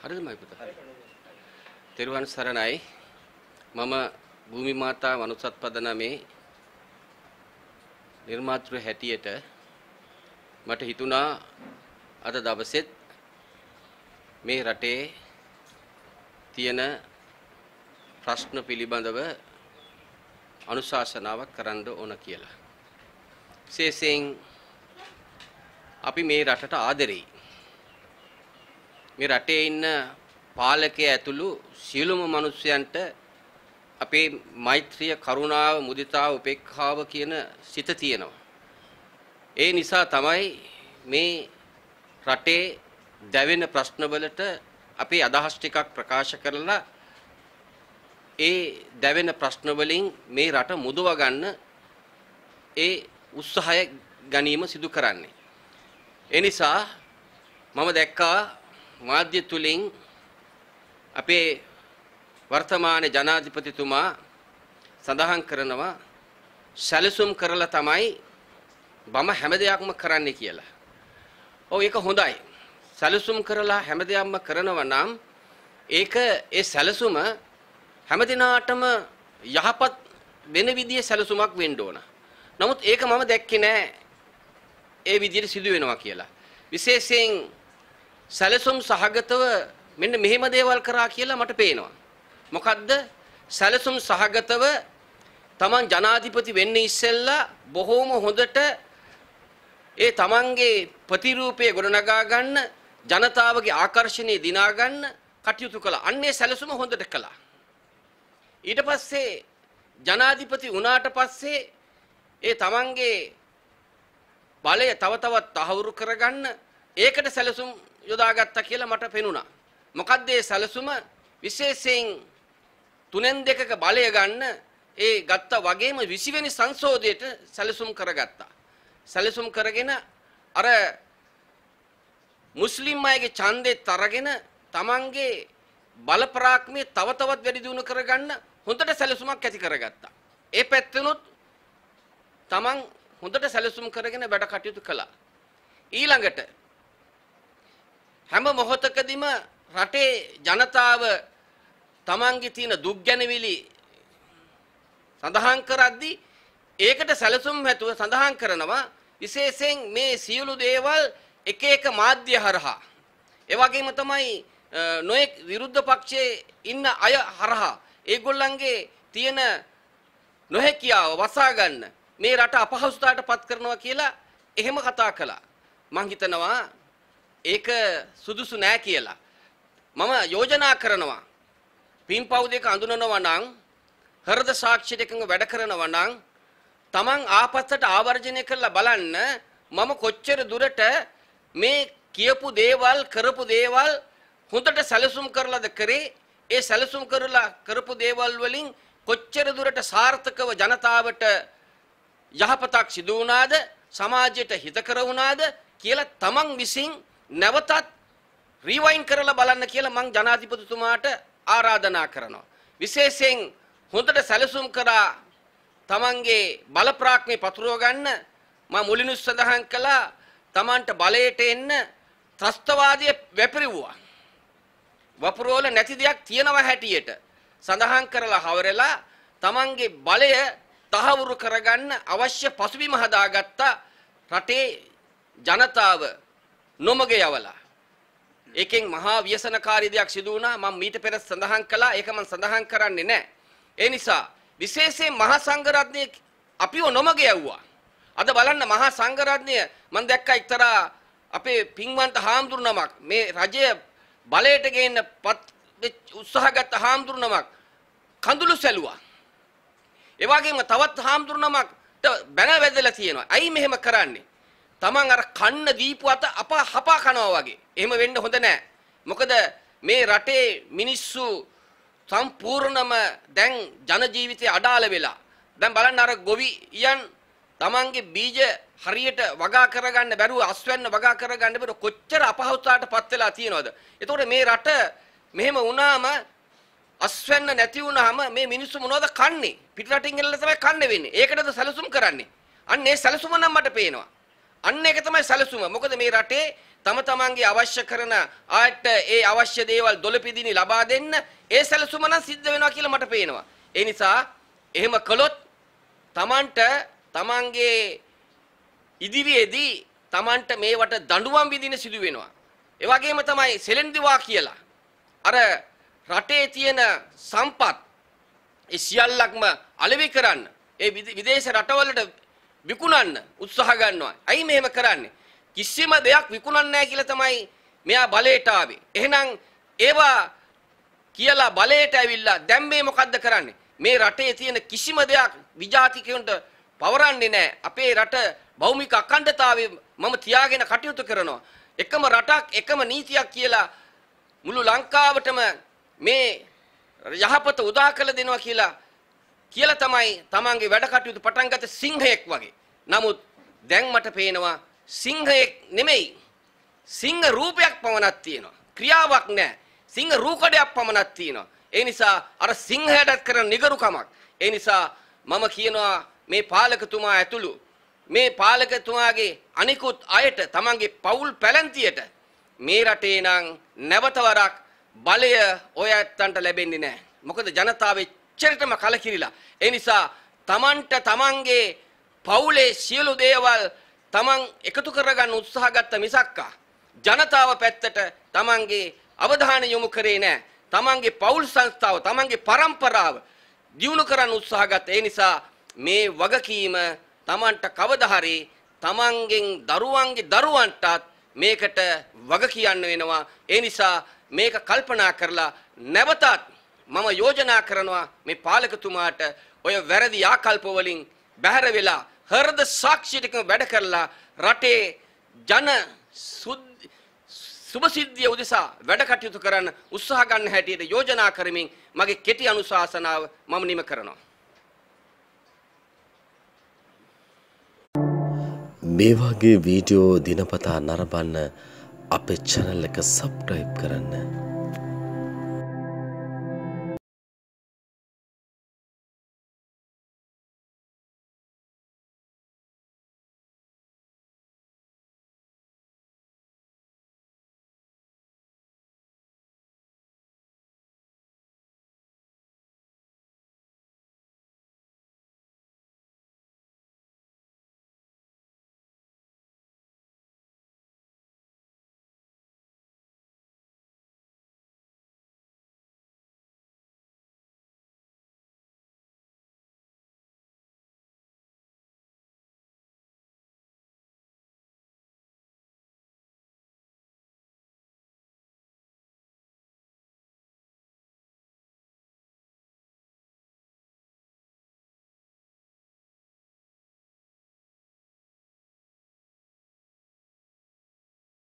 හරිද මයි පුතා? තෙරුවන් සරණයි. මම භූමි මාතා වනුසත් පදනමේ නිර්මාතෘ හැටියට මට හිතුණා අද දවසෙත් මේ රටේ තියෙන ප්‍රශ්න පිළිබඳව අනුශාසනාවක් කරන්න ඕන කියලා. විශේෂයෙන් අපි මේ රටට ආදරෙයි. මේ රටේ ඉන්න පාලකයා ඇතුළු සියලුම මිනිස්යන්ට අපේ මෛත්‍රිය, කරුණාව, මුදිතාව, උපේක්ඛාව කියන සිත තියෙනවා. ඒ නිසා තමයි මේ රටේ දැවෙන ප්‍රශ්නවලට අපේ අදහස් ටිකක් ප්‍රකාශ කරලා ඒ දැවෙන ප්‍රශ්න වලින් මේ රට මුදව ගන්න ඒ උත්සාහය ගැනීම සිදු කරන්නේ. ඒ නිසා මම දැක්කා මාධ්‍ය තුලින් අපේ වර්තමාන ජනාධිපතිතුමා සඳහන් කරනවා සැලසුම් කරලා තමයි මම හැම දෙයක්ම කරන්නේ කියලා. ඔව් ඒක හොඳයි. සැලසුම් කරලා හැම දෙයක්ම කරනවා නම් ඒක ඒ සැලසුම හැම දිනාටම යහපත් වෙන විදිහේ සැලසුමක් වෙන්න ඕන. නමුත් ඒක මම දැක්කේ නෑ ඒ විදිහට සිදු වෙනවා කියලා. විශේෂයෙන් සැලසුම් සහගතව මෙන්න මෙහෙම දේවල් කරා කියලා මට පේනවා. මොකද්ද? සැලසුම් සහගතව තමන් ජනාධිපති වෙන්න ඉස්සෙල්ලා බොහෝම හොඳට ඒ තමන්ගේ ප්‍රතිරූපය ගොඩනගා ගන්න ජනතාවගේ ආකර්ෂණය දිනා ගන්න කටයුතු කළා. අන්නේ සැලසුම හොඳට කළා. ඊට පස්සේ ජනාධිපති වුණාට පස්සේ ඒ තමන්ගේ බලය තව තවත් තහවුරු කරගන්න ඒකට සැලසුම් යොදාගත්තා කියලා මට පෙනුණා. මොකද්ද ඒ සැලසුම? විශේෂයෙන් තුනෙන් දෙකක බලය ගන්න ඒ ගත්ත වගේම 20 වෙනි සංශෝධනයේට සැලසුම් කරගත්තා. සැලසුම් කරගෙන අර මුස්ලිම් අයගේ ඡන්දෙත් අරගෙන තමන්ගේ බල ප්‍රාක්‍මේ තව තවත් වැඩි දියුණු කරගන්න හොඳට සැලසුමක් ඇති කරගත්තා. ඒ පැත්තනොත් තමන් හොඳට සැලසුම් කරගෙන වැඩ කටයුතු කළා. ඊළඟට හැම මොහොතකදීම රටේ ජනතාව තමන්ගේ තියෙන දුක් ගැනවිලි සඳහන් කරද්දී ඒකට සැලසුම් හැතුව සඳහන් කරනවා විශේෂයෙන් මේ සියලු දේවල් එක එක මාධ්‍ය හරහා ඒ වගේම තමයි නොඑක් විරුද්ධ පක්ෂයේ ඉන්න අය හරහා ඒගොල්ලන්ගේ තියෙන නොහැකියාව වසා ගන්න මේ රට අපහසුතාවට පත් කරනවා කියලා එහෙම කතා කළා මං හිතනවා ඒක සුදුසු නෑ කියලා. මම යෝජනා කරනවා පින් පව් දෙක අඳුනනවා නම් හෘද සාක්ෂියට එකඟ වැඩ කරනවා නම් තමන් ආපස්සට ආවර්ජනය කරලා බලන්න මම කොච්චර දුරට මේ කියපු දේවල් කරපු දේවල් හොඳට සැලසුම් කරලාද කරේ ඒ සැලසුම් කරලා කරපු දේවල් වලින් කොච්චර දුරට සාර්ථකව ජනතාවට යහපතක් සිදු වුණාද සමාජයට හිතකර වුණාද කියලා තමන් විසින් නැවතත් රීවයින් කරලා බලන්න කියලා මං ජනාධිපතිතුමාට ආරාධනා කරනවා. විශේෂයෙන් හොඳට සැලසුම් කරා තමන්ගේ බලප්‍රාක්‍මේ පතුරව ගන්න මම මුලිනුත් සඳහන් කළා තමන්ට බලයට එන්න ත්‍රස්තවාදය වැපිරිවුවා. වපුරෝල නැති දෙයක් තියෙනවා හැටියට සඳහන් කරලා හවරලා තමන්ගේ බලය තහවුරු කරගන්න අවශ්‍ය පසුබිම හදාගත්තා රටේ ජනතාව නොමග යවලා ඒකෙන් මහා ව්‍යසනකාරී දෙයක් සිදු වුණා මම මීට පෙර සඳහන් කළා ඒක මම සඳහන් කරන්නේ නැහැ ඒ නිසා විශේෂයෙන් මහා සංඝරත්නයේ අපිව නොමග යවුවා අද බලන්න මහා සංඝරත්නය මම දැක්කා එක්තරා අපේ පින්වන්ත හාමුදුරු නමක් මේ රජය බලයට ගේන්න උත්සාහගත් හාමුදුරු නමක් කඳුළු සැලුවා ඒ වගේම තවත් හාමුදුරු නමක් බැන වැදලා තියෙනවා. ඇයි මෙහෙම කරන්නේ? තමන් අර කන්න දීපු අත අපා හපා කනවා වගේ. එහෙම වෙන්න හොඳ නෑ. මොකද මේ රටේ මිනිස්සු සම්පූර්ණම දැන් ජන ජීවිතේ අඩාල වෙලා. දැන් බලන්න අර ගොවියන් තමන්ගේ බීජ හරියට වගා කරගන්න බැරුව අස්වැන්න වගා කරගන්න බැරුව කොච්චර අපහසුතාවටපත් වෙලා තියෙනවද? එතකොට මේ රට මෙහෙම වුණාම අස්වැන්න නැති වුණාම මේ මිනිස්සු මොනවද කන්නේ? පිටරටින් එල්ල තමයි කන්නේ වෙන්නේ. ඒකටද සැලසුම් කරන්නේ. අන්න ඒ සැලසුම නම් මට පේනවා. අන්න ඒක තමයි සැලසුම. මොකද මේ රටේ තම තමන්ගේ අවශ්‍ය කරන ආට ඒ අවශ්‍ය දේවල් දොළපිදිනි ලබා දෙන්න ඒ සැලසුම නම් සිද්ධ වෙනවා කියලා මට පේනවා. ඒ නිසා එහෙම කළොත් තමන්ට තමන්ගේ ඉදිරියේදී තමන්ට මේවට දඬුවම් විඳින සිදු වෙනවා. ඒ වගේම තමයි සෙලෙන්දිවා කියලා. අර රටේ තියෙන සම්පත් ඒ සියල්ලක්ම අලෙවි කරන්න ඒ විදේශ රටවලට විකුණන්න උත්සාහ ගන්නවා. ඇයි මෙහෙම කරන්නේ? කිසිම දෙයක් විකුණන්නේ නැහැ කියලා තමයි මෙයා බලයට ආවේ. එහෙනම් ඒවා කියලා බලයට ඇවිල්ලා දැන් මේ මොකද්ද කරන්නේ? මේ රටේ තියෙන කිසිම දෙයක් විජාතිකයන්ට පවරන්නේ නැහැ. අපේ රට භෞමික අඛණ්ඩතාවය මම තියාගෙන කටයුතු කරනවා. එකම රටක් එකම නීතියක් කියලා මුළු ලංකාවටම මේ යහපත උදා කළ දෙනවා කියලා කියලා තමයි තමන්ගේ වැඩ කටයුතු පටන් ගත්ත සිංහයෙක් වගේ. නමුත් දැන් මට පේනවා සිංහයෙක් නෙමෙයි. සිංහ රූපයක් පමණක් තියෙනවා. ක්‍රියාවක් නැහැ. සිංහ රූකඩයක් පමණක් තියෙනවා. ඒ නිසා අර සිංහයට කරන නිගරුකමක්. ඒ නිසා මම කියනවා මේ පාලකතුමා ඇතුළු මේ පාලකතුමාගේ අනිකුත් අයට තමන්ගේ පවුල් පැලැන්තියට මේ රටේ නම් නැවතවරක් බලය ඔය ඇත්තන්ට ලැබෙන්නේ නැහැ. මොකද ජනතාවේ එච්චරටම කලකිරිලා. ඒ නිසා Tamanට Tamanගේ පවුලේ සියලු දේවල් Taman එකතු කරගන්න උත්සාහ ගත්ත මිසක්කා ජනතාව පැත්තට Tamanගේ අවධානය යොමු කරේ නැහැ. Tamanගේ පවුල් සංස්ථාව, Tamanගේ પરම්පරාව දියුණු කරන්න උත්සාහ ගත්ත. ඒ නිසා මේ වගකීම Tamanට කවදා තමන්ගෙන් දරුවන්ගේ දරුවන්ටත් මේකට වග කියන්න වෙනවා. ඒ නිසා මේක කල්පනා කරලා නැවතත් මම යෝජනා කරනවා මේ පාලකතුමාට ඔය වැරදි ආකල්ප වලින් බැහැර වෙලා හෘද සාක්ෂියටම වැඩ කරලා රටේ ජන සුභසිද්ධිය උදෙසා වැඩ කටයුතු කරන්න උත්සාහ ගන්න හැටියට යෝජනා කරමින් මගේ කෙටි අනුශාසනාව මම නිම කරනවා. මේ වගේ වීඩියෝ දිනපතා නරඹන්න අපේ channel එක subscribe කරන්න.